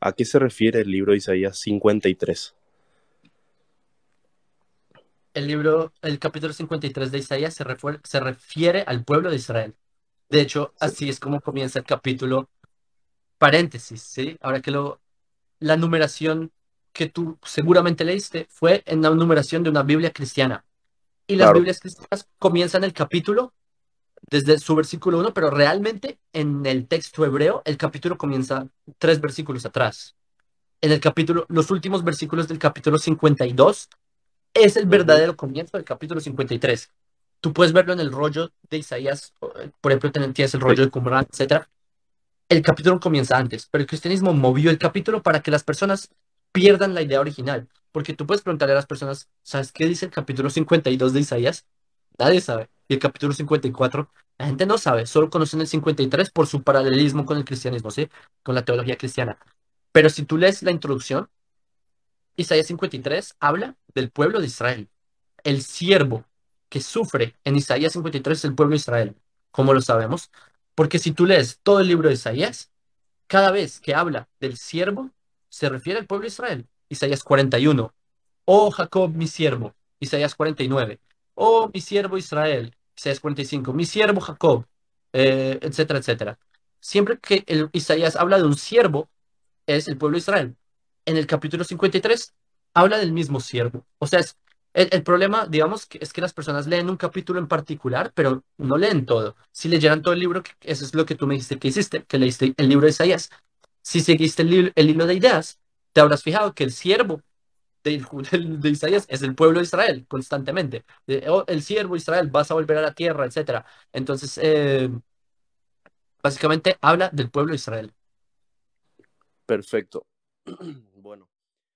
¿A qué se refiere el libro de Isaías 53? El libro, el capítulo 53 de Isaías se, refiere al pueblo de Israel. De hecho, así es como comienza el capítulo. Paréntesis, ¿sí? Ahora que lo, la numeración que tú seguramente leíste fue en la numeración de una Biblia cristiana. Y las Biblias cristianas comienzan el capítulo desde su versículo 1, pero realmente en el texto hebreo el capítulo comienza tres versículos atrás. En el capítulo, los últimos versículos del capítulo 52 es el verdadero comienzo del capítulo 53. Tú puedes verlo en el rollo de Isaías, por ejemplo, tienes el rollo de Qumran, etc. El capítulo comienza antes, pero el cristianismo movió el capítulo para que las personas pierdan la idea original. Porque tú puedes preguntarle a las personas, ¿sabes qué dice el capítulo 52 de Isaías? Nadie sabe. Y el capítulo 54, la gente no sabe, solo conocen el 53 por su paralelismo con el cristianismo, Con la teología cristiana. Pero si tú lees la introducción, Isaías 53 habla del pueblo de Israel. El siervo que sufre en Isaías 53 es el pueblo de Israel, como lo sabemos. Porque si tú lees todo el libro de Isaías, cada vez que habla del siervo, se refiere al pueblo de Israel. Isaías 41. Oh Jacob, mi siervo. Isaías 49 oh, mi siervo Israel, Isaías 45, mi siervo Jacob, eh, etcétera, etcétera. Siempre que el Isaías habla de un siervo, es el pueblo de Israel. En el capítulo 53 habla del mismo siervo. O sea, es, el, problema, digamos, es que las personas leen un capítulo en particular, pero no leen todo. Si leyeran todo el libro, eso es lo que tú me dijiste que hiciste, que leíste el libro de Isaías. Si seguiste el, el hilo de ideas, te habrás fijado que el siervo de, Isaías es el pueblo de Israel constantemente. Oh, el siervo de Israel, vas a volver a la tierra, etc. Entonces, eh, básicamente habla del pueblo de Israel. Perfecto. Bueno.